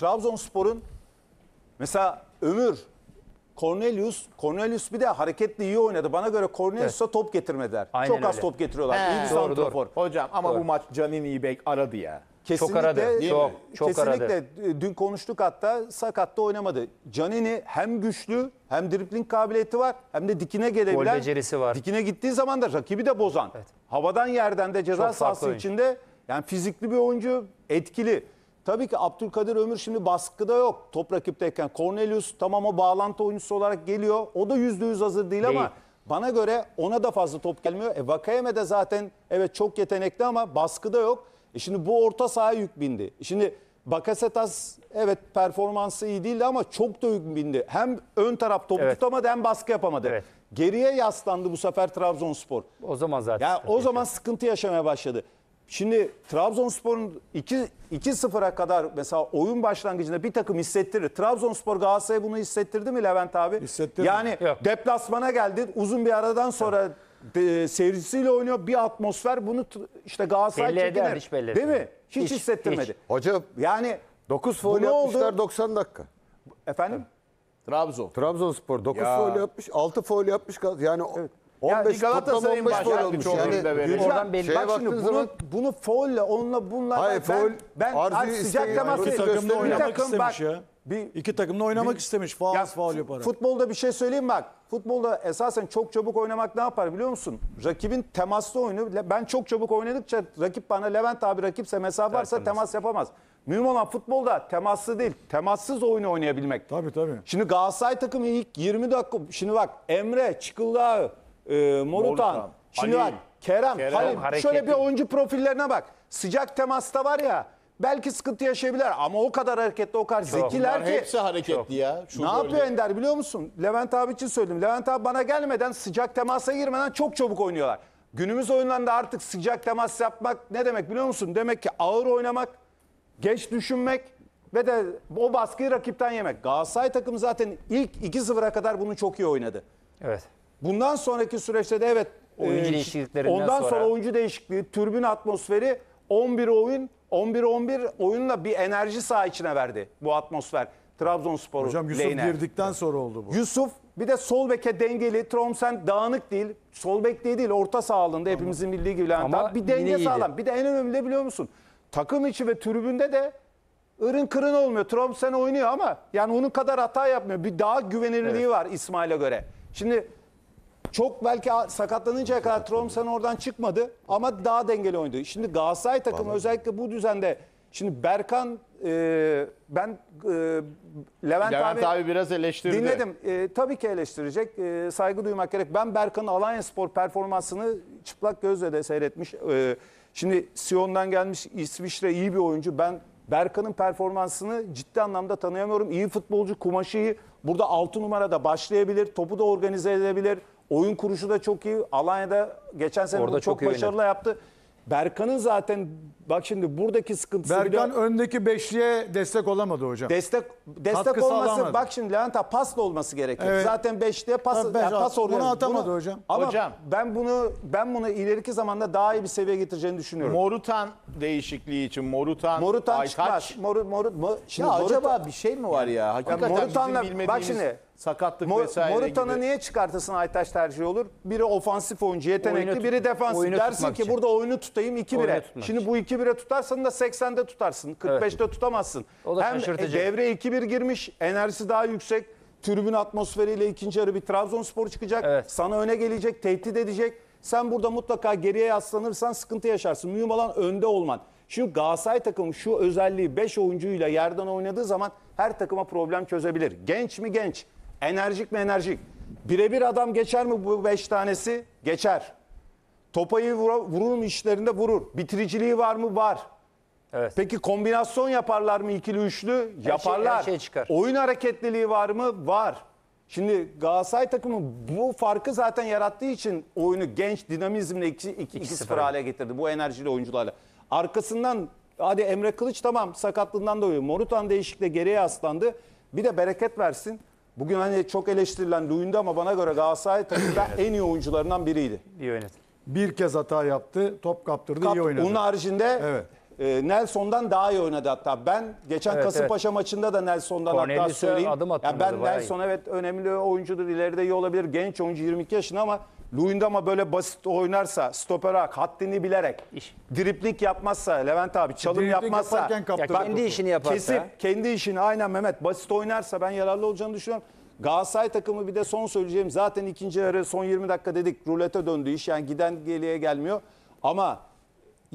Trabzonspor'un mesela Ömür, Cornelius, Cornelius bir de hareketli iyi oynadı. Bana göre Cornelius'a evet. top getirmediler. Aynen Çok az top getiriyorlar. He. İyi bir doğru, Doğru. Hocam ama doğru. bu maç Canini'yi bek aradı ya. Kesinlikle, çok aradı. Çok, çok kesinlikle aradı. dün konuştuk hatta sakatta oynamadı. Canini hem güçlü hem dripling kabiliyeti var hem de dikine gelebilen. Gol becerisi var. Dikine gittiği zaman da rakibi de bozan. Evet. Havadan yerden de ceza çok sahası içinde yani fizikli bir oyuncu etkili. Tabii ki Abdülkadir Ömür şimdi baskıda yok top rakipteyken. Cornelius tamam o bağlantı oyuncusu olarak geliyor. O da yüz hazır değil, ama bana göre ona da fazla top gelmiyor. E Vakayeme de zaten evet çok yetenekli ama baskıda yok. E şimdi bu orta sahaya yük bindi. E, şimdi Bakasetas evet performansı iyi değildi ama çok da yük bindi. Hem ön taraf topu Evet. tutamadı hem baskı yapamadı. Evet. Geriye yaslandı bu sefer Trabzonspor. O zaman zaten. Ya o zaman sıkıntı yaşamaya başladı. Şimdi Trabzonspor'un 2-0'a kadar mesela oyun başlangıcında bir takım hissettirir. Trabzonspor Galatasaray'a bunu hissettirdi mi Levent abi? Hissettirdi. Yani Yok. deplasmana geldi. Uzun bir aradan sonra de, seyircisiyle oynuyor. Bir atmosfer bunu işte Galatasaray Belli eder, hiç belli Değil mi? Hiç, Hiç, hissettirmedi. hiç. Hoca Yani 9 Bu ne yapmışlar oldu? 90 dakika. efendim Trabzon. Trabzonspor 9 Ya. yapmış, 6 faul yapmış. Gal- Yani o- 15 yani Galatasaray'ın başkanı olmuş. Yani, yani oradan belli. Bak şimdi bunu, zaman, bunu faulle onunla bunlar Hayır, ben, foul, ben arz sıcaklaması iki takımla oynamak takım, istemiş bak, ya. Bir, iki takımla oynamak bir, istemiş faul ya, faul yaparak. Futbolda bir şey söyleyeyim bak. Futbolda esasen çok çabuk oynamak ne yapar biliyor musun? Rakibin temaslı oyunu. Ben çok çabuk oynadıkça rakip bana Levent abi rakipse mesafe varsa temas yapamaz. Mühim olan futbolda temaslı değil, temassız oyunu oynayabilmek. Tabii tabii. Şimdi Galatasaray takımı ilk 20 dakika. Şimdi bak Emre, Çıkıldağı, e, Morutan, Morutan, Halil, Kerem, Kerem, Halil. hareketli. Şöyle bir oyuncu profillerine bak. Sıcak temasta var ya belki sıkıntı yaşayabilir ama o kadar hareketli, o kadar zekiler Bunlar ki. hepsi hareketli ya. Şu Ne yapıyor Ender biliyor musun? Levent abi için söyledim. Levent abi bana gelmeden sıcak temasa girmeden çok çabuk oynuyorlar. Günümüz oyunlarında artık sıcak temas yapmak ne demek biliyor musun? Demek ki ağır oynamak, geç düşünmek ve de o baskıyı rakipten yemek. Galatasaray takımı zaten ilk 2-0'a kadar bunu çok iyi oynadı. Evet. Bundan sonraki süreçte de evet Oyuncu e, değişikliklerinden ondan sonra... sonra oyuncu değişikliği, türbün atmosferi 11 oyun 11-11 oyunla bir enerji saha içine verdi bu atmosfer. Trabzonspor Hocam Yusuf Leyner. girdikten sonra oldu bu. Yusuf bir de sol beke dengeli. Tromsen dağınık değil. Sol bek değil, değil orta sahalında hepimizin bildiği gibi. Ama bir denge sağlam. Bir de en önemli de biliyor musun? Takım içi ve tribünde de ırın kırın olmuyor. Tromsen oynuyor ama yani onun kadar hata yapmıyor. Bir daha güvenirliği evet. var İsmail'e göre. Şimdi çok belki sakatlanıncaya kadar Tromsan oradan çıkmadı ama daha dengeli oynadı. Şimdi Galatasaray takımı Vallahi. özellikle bu düzende Şimdi Berkan e, ben e, Levent, Levent abi, abi biraz eleştirdi. Dinledim. E, tabii ki eleştirecek. E, saygı duymak gerek. Ben Berkan'ın Alanya Spor performansını çıplak gözle de seyretmiş. E, şimdi Sion'dan gelmiş İsviçre iyi bir oyuncu. Ben Berkan'ın performansını ciddi anlamda tanıyamıyorum. İyi futbolcu kumaşıyı burada 6 numarada başlayabilir. Topu da organize edebilir. Oyun kuruşu da çok iyi. Alanya'da geçen sene Orada çok, çok başarılı oynadı. yaptı. Berkan'ın zaten bak şimdi buradaki sıkıntısı Berkan bile- öndeki beşliye destek olamadı hocam. destek destek Katkı olması sağlanmadı. bak şimdi Levent abi pasla olması gerekiyor. Evet. Zaten 5'te pas Ha, beş, yani pas at- bunu atamadı hocam. Ama Hocam. ben bunu ben bunu ileriki zamanda daha iyi bir seviyeye getireceğini düşünüyorum. Morutan değişikliği için Morutan, Morutan Aytaç. çıkmaz. Moru, moru, Mo- şimdi ya Morutan- acaba bir şey mi var ya? Hakikaten bizim Morutan'la bak şimdi sakatlık Mor vesaire Morutan'ı niye çıkartasın aytaş tercih olur? Biri ofansif oyuncu yetenekli, oyunu biri defansif. Oyunu Dersin ki için. burada oyunu tutayım 2-1'e. Şimdi bu 2-1'e tutarsan da 80'de tutarsın, 45'te evet. tutamazsın. Hem e, devre 2-1 girmiş, enerjisi daha yüksek. Tribün atmosferiyle ikinci yarı bir Trabzonspor çıkacak. Evet. Sana öne gelecek, tehdit edecek. Sen burada mutlaka geriye yaslanırsan sıkıntı yaşarsın. Mühim olan önde olman. Şimdi Galatasaray takımı şu özelliği 5 oyuncuyla yerden oynadığı zaman her takıma problem çözebilir. Genç mi genç? Enerjik mi enerjik? Birebir adam geçer mi bu beş tanesi? Geçer. Topayı vur, vurum işlerinde vurur. Bitiriciliği var mı? Var. Evet. Peki kombinasyon yaparlar mı ikili üçlü? Her yaparlar. Şey, her şey çıkar. Oyun hareketliliği var mı? Var. Şimdi Galatasaray takımı bu farkı zaten yarattığı için oyunu genç dinamizmle 2-0 hale getirdi. Bu enerjili oyuncularla. Arkasından hadi Emre Kılıç tamam sakatlığından dolayı Morutan değişikle geriye aslandı. Bir de bereket versin. Bugün hani çok eleştirilen Luyend'i ama bana göre Galatasaray takımda en iyi oyuncularından biriydi. İyi oynadı. Bir kez hata yaptı, top kaptırdı, Kap, iyi oynadı. Onun haricinde Evet. e, Nelson'dan daha iyi oynadı hatta. Ben geçen Evet, Kasımpaşa maçında da Nelson'dan hatta Cornelius'a söyleyeyim. adım Ya ben bayağı iyi. Nelson evet önemli oyuncudur, ileride iyi olabilir. Genç oyuncu 22 yaşında ama Luyendama böyle basit oynarsa, stoper hak, haddini bilerek, İş. dripling yapmazsa, Levent abi çalım Dripling yapmazsa, yaparken kendi işini yaparsa. kesip kendi işini aynen Mehmet basit oynarsa ben yararlı olacağını düşünüyorum. Galatasaray takımı bir de son söyleyeceğim zaten ikinci yarı son 20 dakika dedik rulete döndü iş yani giden geriye gelmiyor. Ama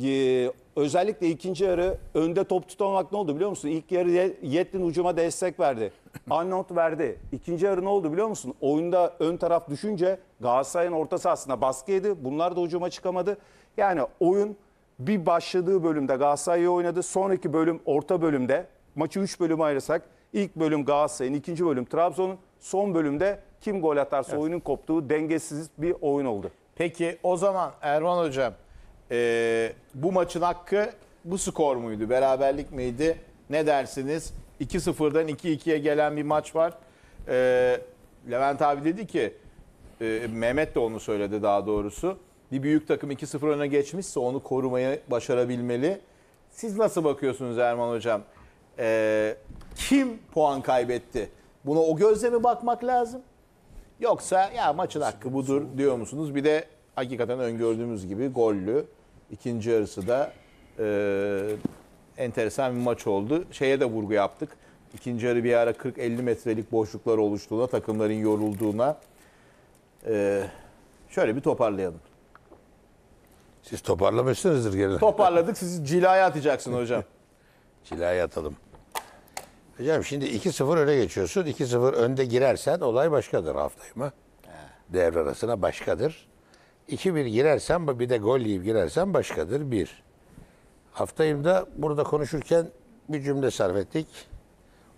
ee, özellikle ikinci yarı önde top tutamamak ne oldu biliyor musun? İlk yarı yetlin ucuma destek verdi. anot verdi. İkinci yarı ne oldu biliyor musun? Oyunda ön taraf düşünce Galatasaray'ın ortası aslında baskıydı, Bunlar da ucuma çıkamadı. Yani oyun bir başladığı bölümde Galatasaray'ı oynadı. Sonraki bölüm orta bölümde maçı 3 bölüme ayırsak ilk bölüm Galatasaray'ın, ikinci bölüm Trabzon'un, son bölümde kim gol atarsa evet. oyunun koptuğu dengesiz bir oyun oldu. Peki o zaman Erman Hocam e, bu maçın hakkı bu skor muydu? Beraberlik miydi? Ne dersiniz? 2-0'dan 2-2'ye gelen bir maç var. E, Levent abi dedi ki, e, Mehmet de onu söyledi daha doğrusu. Bir büyük takım 2-0 öne geçmişse onu korumayı başarabilmeli. Siz nasıl bakıyorsunuz Erman Hocam? E, kim puan kaybetti? Buna o gözle mi bakmak lazım? Yoksa ya maçın hakkı budur diyor musunuz? Bir de hakikaten öngördüğümüz gibi gollü. ikinci yarısı da e, enteresan bir maç oldu. Şeye de vurgu yaptık. İkinci yarı bir ara 40-50 metrelik boşluklar oluştuğuna, takımların yorulduğuna. E, şöyle bir toparlayalım. Siz toparlamışsınızdır gene. Toparladık. Siz cilaya atacaksın hocam. cilaya atalım. Hocam şimdi 2-0 öne geçiyorsun. 2-0 önde girersen olay başkadır haftayı mı? Devre arasına başkadır. 2-1 girersen bir de gol yiyip girersen başkadır bir. Haftayım da burada konuşurken bir cümle sarf ettik.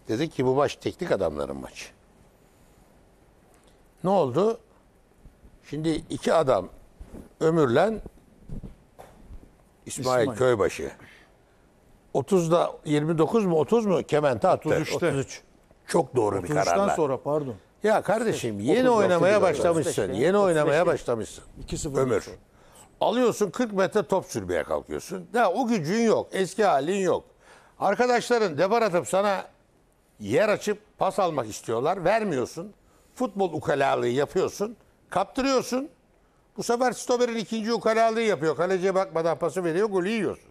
Dedik ki bu maç teknik adamların maçı. Ne oldu? Şimdi iki adam ömürlen İsmail, İsmail. Köybaşı. 30'da 29 mu 30 mu Kemente attı. 33'te. 33. Çok doğru bir kararlar. 33'ten sonra pardon. Ya kardeşim yeni oynamaya başlamışsın. Yeni oynamaya başlamışsın. 2 Ömür. Alıyorsun 40 metre top sürmeye kalkıyorsun. Ya o gücün yok. Eski halin yok. Arkadaşların depar atıp sana yer açıp pas almak istiyorlar. Vermiyorsun. Futbol ukalalığı yapıyorsun. Kaptırıyorsun. Bu sefer stoperin ikinci ukalalığı yapıyor. Kaleciye bakmadan pası veriyor. Golü yiyorsun.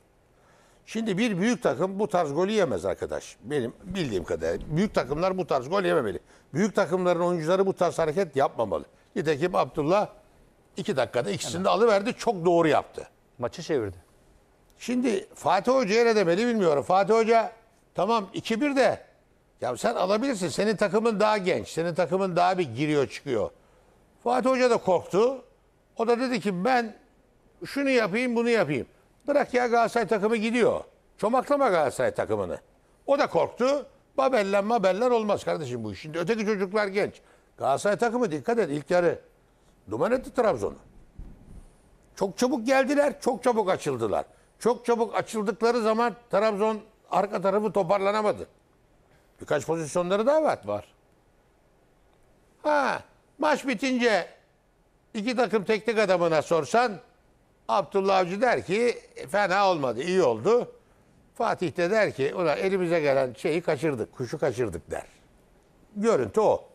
Şimdi bir büyük takım bu tarz gol yemez arkadaş. Benim bildiğim kadarıyla. Büyük takımlar bu tarz gol yememeli. Büyük takımların oyuncuları bu tarz hareket yapmamalı. Nitekim Abdullah iki dakikada ikisini de alıverdi. Çok doğru yaptı. Maçı çevirdi. Şimdi Fatih Hoca'ya ne demeli bilmiyorum. Fatih Hoca tamam 2-1 de ya sen alabilirsin. Senin takımın daha genç. Senin takımın daha bir giriyor çıkıyor. Fatih Hoca da korktu. O da dedi ki ben şunu yapayım bunu yapayım. Bırak ya Galatasaray takımı gidiyor. Çomaklama Galatasaray takımını. O da korktu. Babeller mabeller olmaz kardeşim bu iş. Şimdi öteki çocuklar genç. Galatasaray takımı dikkat et ilk yarı. Duman etti Trabzon'u. Çok çabuk geldiler, çok çabuk açıldılar. Çok çabuk açıldıkları zaman Trabzon arka tarafı toparlanamadı. Birkaç pozisyonları daha var. Var. Ha, maç bitince iki takım teknik adamına sorsan Abdullah Avcı der ki e, fena olmadı, iyi oldu. Fatih de der ki ona elimize gelen şeyi kaçırdık, kuşu kaçırdık der. Görüntü o.